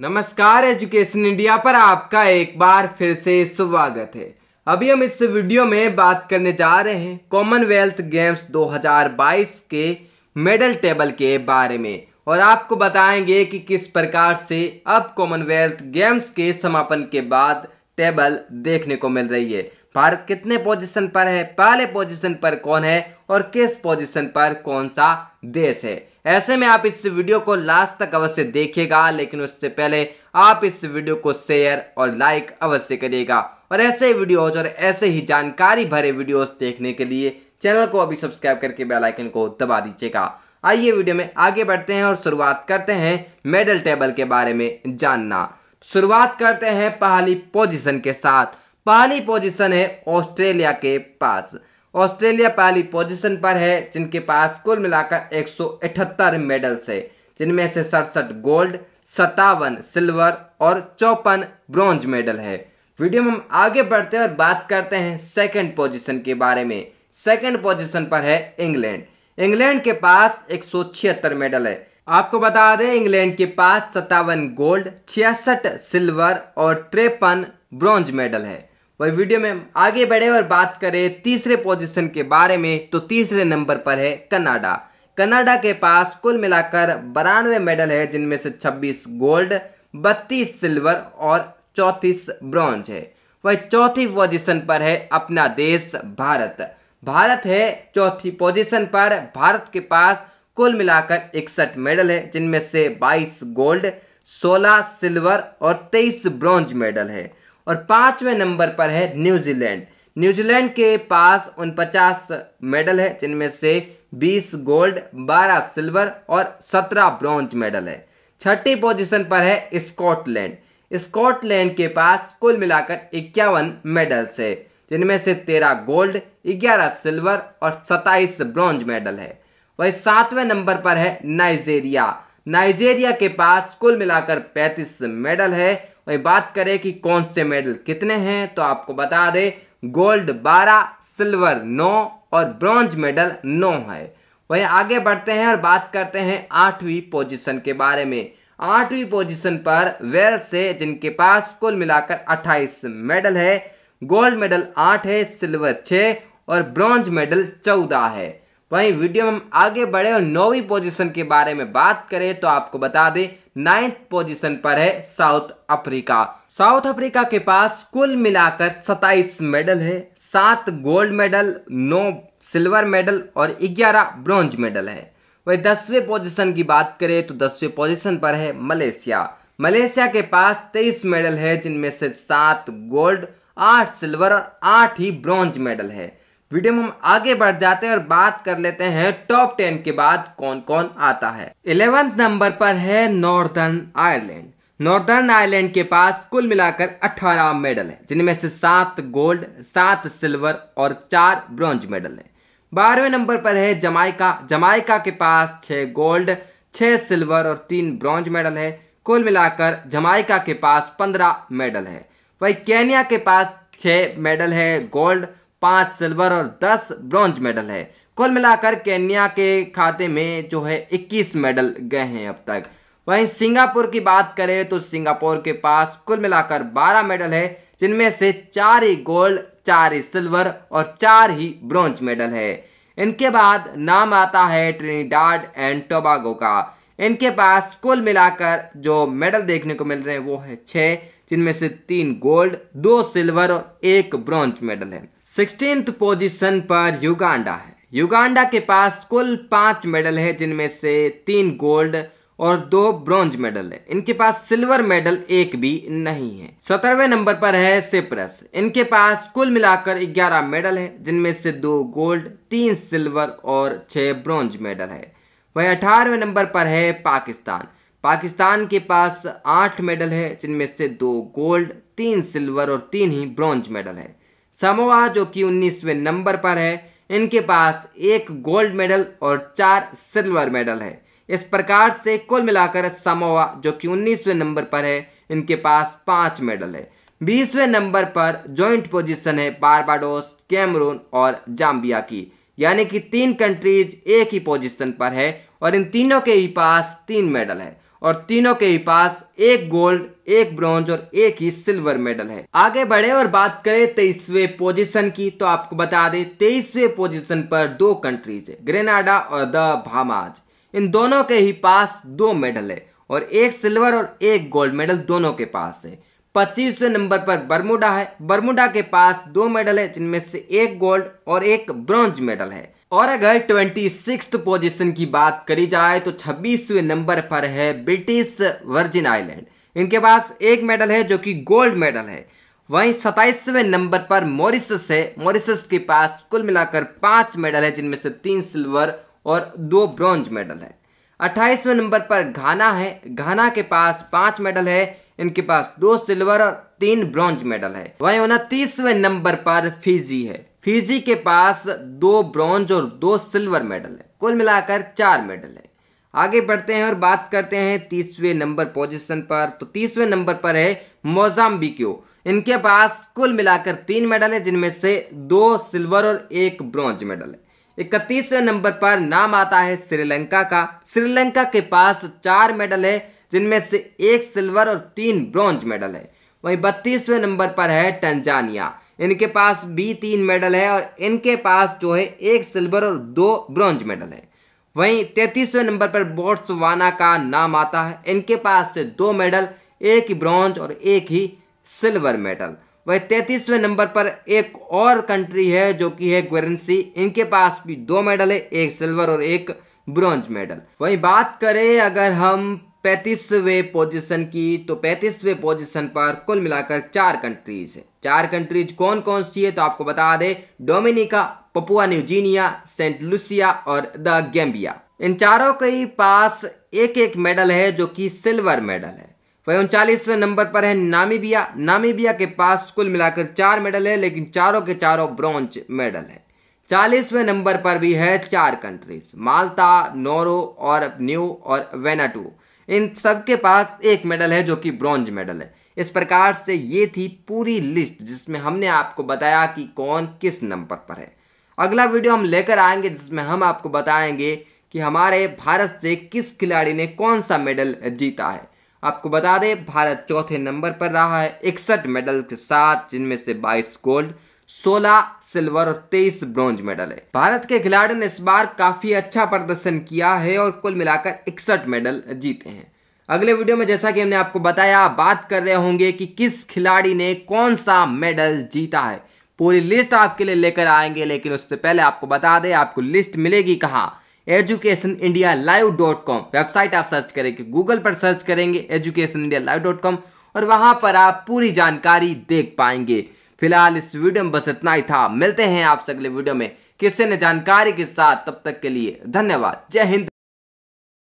नमस्कार education India पर आपका एक बार फिर से स्वागत है अभी हम इस वीडियो में बात करने जा रहे हैं कॉमनवेल्थ गेम्स 2022 के मेडल टेबल के बारे में और आपको बताएंगे कि किस प्रकार से अब कॉमनवेल्थ गेम्स के समापन के बाद टेबल देखने को मिल रही है भारत कितने पोजीशन पर है पहले पोजीशन पर कौन है और किस पोजीशन पर कौन सा देश है ऐसे में आप इस वीडियो को लास्ट तक अवश्य देखिएगा लेकिन उससे पहले आप इस वीडियो को शेयर और लाइक अवश्य करिएगा और ऐसे वीडियोज और ऐसे ही जानकारी भरे वीडियोज देखने के लिए चैनल को अभी सब्सक्राइब करके बेलाइकन को दबा दीजिएगा आइए वीडियो में आगे बढ़ते हैं और शुरुआत करते हैं मेडल टेबल के बारे में जानना शुरुआत करते हैं पहली पोजिशन के साथ पहली पोजिशन है ऑस्ट्रेलिया के पास ऑस्ट्रेलिया पहली पोजीशन पर है जिनके पास कुल मिलाकर 178 मेडल्स है जिनमें से सड़सठ गोल्ड सत्तावन सिल्वर और चौपन ब्रॉन्ज मेडल है वीडियो में हम आगे बढ़ते हैं और बात करते हैं सेकंड पोजीशन के बारे में सेकंड पोजीशन पर है इंग्लैंड इंग्लैंड के पास एक मेडल है आपको बता दें इंग्लैंड के पास सत्तावन गोल्ड छियासठ सिल्वर और तिरपन ब्रॉन्ज मेडल है वही वीडियो में हम आगे बढ़े और बात करें तीसरे पोजीशन के बारे में तो तीसरे नंबर पर है कनाडा कनाडा के पास कुल मिलाकर बानवे मेडल है जिनमें से 26 गोल्ड 32 सिल्वर और 34 ब्रॉन्ज है वही चौथी पोजीशन पर है अपना देश भारत भारत है चौथी पोजीशन पर भारत के पास कुल मिलाकर इकसठ मेडल है जिनमें से 22 गोल्ड 16 सिल्वर और 23 ब्रॉन्ज मेडल है और पांचवें नंबर पर है न्यूजीलैंड न्यूजीलैंड के पास उन पचास मेडल है जिनमें से 20 गोल्ड 12 सिल्वर और 17 ब्रॉन्ज मेडल है छठी पोजीशन पर है स्कॉटलैंड स्कॉटलैंड के पास कुल मिलाकर इक्यावन मेडल्स है जिनमें से तेरह गोल्ड ग्यारह सिल्वर और सताइस ब्रॉन्ज मेडल है वही सातवें नंबर पर है नाइजेरिया नाइजेरिया के पास कुल मिलाकर 35 मेडल है वही बात करें कि कौन से मेडल कितने हैं तो आपको बता दें गोल्ड बारह सिल्वर नौ और ब्रॉन्ज मेडल नौ है वही आगे बढ़ते हैं और बात करते हैं आठवीं पोजीशन के बारे में आठवीं पोजीशन पर वेल्स से जिनके पास कुल मिलाकर 28 मेडल है गोल्ड मेडल आठ है सिल्वर छः और ब्रॉन्ज मेडल चौदह है वहीं वीडियो में हम आगे बढ़े और नौवीं पोजीशन के बारे में बात करें तो आपको बता दें नाइन्थ पोजीशन पर है साउथ अफ्रीका साउथ अफ्रीका के पास कुल मिलाकर 27 मेडल है सात गोल्ड मेडल नौ सिल्वर मेडल और 11 ब्रॉन्ज मेडल है वही दसवें पोजीशन की बात करें तो दसवें पोजीशन पर है मलेशिया मलेशिया के पास 23 मेडल है जिनमें से सात गोल्ड आठ सिल्वर और आठ ही ब्रॉन्ज मेडल है वीडियो में हम आगे बढ़ जाते हैं और बात कर लेते हैं टॉप टेन के बाद कौन कौन आता है इलेवेंथ नंबर पर है नॉर्दर्न आयरलैंड नॉर्दर्न आयरलैंड के पास कुल मिलाकर 18 मेडल हैं जिनमें से सात गोल्ड सात सिल्वर और चार ब्रॉन्ज मेडल हैं बारहवें नंबर पर है जमाइका जमाइका के पास छः गोल्ड छः सिल्वर और तीन ब्रॉन्ज मेडल है कुल मिलाकर जमाइका के पास पंद्रह मेडल है वही केनिया के पास छः मेडल है गोल्ड पाँच सिल्वर और दस ब्रॉन्ज मेडल है कुल मिलाकर केन्या के खाते में जो है इक्कीस मेडल गए हैं अब तक वहीं सिंगापुर की बात करें तो सिंगापुर के पास कुल मिलाकर बारह मेडल है जिनमें से चार ही गोल्ड चार ही सिल्वर और चार ही ब्रॉन्ज मेडल है इनके बाद नाम आता है ट्रिनीडाड एंड टोबागो का इनके पास कुल मिलाकर जो मेडल देखने को मिल रहे हैं वो है छः जिनमें से तीन गोल्ड दो सिल्वर और एक ब्रॉन्ज मेडल है सिक्सटीन पोजीशन पर युगांडा है युगांडा के पास कुल पांच मेडल है जिनमें से तीन गोल्ड और दो ब्रॉन्ज मेडल है इनके पास सिल्वर मेडल एक भी नहीं है सत्रहवें नंबर पर है सिप्रस इनके पास कुल मिलाकर ग्यारह मेडल है जिनमें से दो गोल्ड तीन सिल्वर और छह ब्रॉन्ज मेडल है वही अठारहवें नंबर पर है पाकिस्तान पाकिस्तान के पास आठ मेडल है जिनमें से दो गोल्ड तीन सिल्वर और तीन ही ब्रॉन्ज मेडल है समोआ जो कि उन्नीसवें नंबर पर है इनके पास एक गोल्ड मेडल और चार सिल्वर मेडल है इस प्रकार से कुल मिलाकर समोआ जो कि उन्नीसवें नंबर पर है इनके पास पाँच मेडल है बीसवें नंबर पर जॉइंट पोजीशन है बारबाडोस कैमरून और जाम्बिया की यानी कि तीन कंट्रीज एक ही पोजिशन पर है और इन तीनों के ही पास तीन मेडल है और तीनों के ही पास एक गोल्ड एक ब्रॉन्ज और एक ही सिल्वर मेडल है आगे बढ़े और बात करें तेईसवे पोजीशन की तो आपको बता दें तेईसवे पोजीशन पर दो कंट्रीज है ग्रेनाडा और द भामाज इन दोनों के ही पास दो मेडल है और एक सिल्वर और एक गोल्ड मेडल दोनों के पास है पच्चीसवें नंबर पर बर्मुडा है बर्मुडा के पास दो मेडल है जिनमें से एक गोल्ड और एक ब्रॉन्ज मेडल है और अगर ट्वेंटी सिक्स पोजिशन की बात करी जाए तो छब्बीसवें नंबर पर है ब्रिटिश वर्जिन आइलैंड इनके पास एक मेडल है जो कि गोल्ड मेडल है वहीं सताइसवें नंबर पर मॉरिसस है मॉरिसस के पास कुल मिलाकर पांच मेडल है जिनमें से तीन सिल्वर और दो ब्रॉन्ज मेडल है अट्ठाईसवें नंबर पर घाना है घाना के पास पांच मेडल है इनके पास दो सिल्वर और तीन ब्रॉन्ज मेडल है वही तीसवे नंबर पर फिजी है फिजी के पास दो ब्रॉन्ज और दो सिल्वर मेडल है कुल मिलाकर चार मेडल है आगे बढ़ते हैं और बात करते हैं तीसवें नंबर पोजीशन पर तो तीसवें नंबर पर है मोजाम्बिको इनके पास कुल मिलाकर तीन मेडल है जिनमें से दो सिल्वर और एक ब्रॉन्ज मेडल है इकतीसवें नंबर पर नाम आता है श्रीलंका का श्रीलंका के पास चार मेडल है जिनमें से एक सिल्वर और तीन ब्रॉन्ज मेडल है वहीं बत्तीसवें नंबर पर है टंजानिया इनके पास भी तीन मेडल है और इनके पास जो है एक सिल्वर और दो ब्रॉन्ज मेडल है वहीं तैतीसवें नंबर पर बोट्सवाना का नाम आता है इनके पास से दो मेडल एक ही ब्रॉन्ज और एक ही सिल्वर मेडल वही तैतीसवें नंबर पर एक और कंट्री है जो कि है ग्वेरेंसी इनके पास भी दो मेडल है एक सिल्वर और एक ब्रॉन्ज मेडल वहीं बात करें अगर हम पैंतीसवें पोजीशन की तो पैंतीसवें पोजीशन पर कुल मिलाकर चार कंट्रीज है चार कंट्रीज कौन कौन सी है तो आपको बता दे Dominica Papua New Guinea Saint Lucia और द गैम्बिया इन चारों के पास एक एक मेडल है जो कि सिल्वर मेडल है वही उनचालीसवें नंबर पर है नामीबिया नामीबिया के पास कुल मिलाकर चार मेडल है लेकिन चारों के चारों ब्रॉन्ज मेडल है चालीसवें नंबर पर भी है चार कंट्रीज माल्टा नोरो और न्यू और वेनाटू इन सबके पास एक मेडल है जो कि ब्रॉन्ज मेडल है इस प्रकार से ये थी पूरी लिस्ट जिसमें हमने आपको बताया कि कौन किस नंबर पर है अगला वीडियो हम लेकर आएंगे जिसमें हम आपको बताएंगे कि हमारे भारत से किस खिलाड़ी ने कौन सा मेडल जीता है आपको बता दें भारत चौथे नंबर पर रहा है इकसठ मेडल के साथ जिनमें से बाईस गोल्ड 16 सिल्वर और 23 ब्रॉन्ज मेडल है भारत के खिलाड़ियों ने इस बार काफी अच्छा प्रदर्शन किया है और कुल मिलाकर इकसठ मेडल जीते हैं अगले वीडियो में जैसा कि हमने आपको बताया बात कर रहे होंगे कि किस खिलाड़ी ने कौन सा मेडल जीता है पूरी लिस्ट आपके लिए लेकर आएंगे लेकिन उससे पहले आपको बता दें आपको लिस्ट मिलेगी कहाँ education India live dot com website आप सर्च करेंगे गूगल पर सर्च करेंगे education India live dot com और वहां पर आप पूरी जानकारी देख पाएंगे फिलहाल इस वीडियो में बस इतना ही था मिलते हैं आपसे अगले वीडियो में किसी ने जानकारी के साथ तब तक के लिए धन्यवाद जय हिंद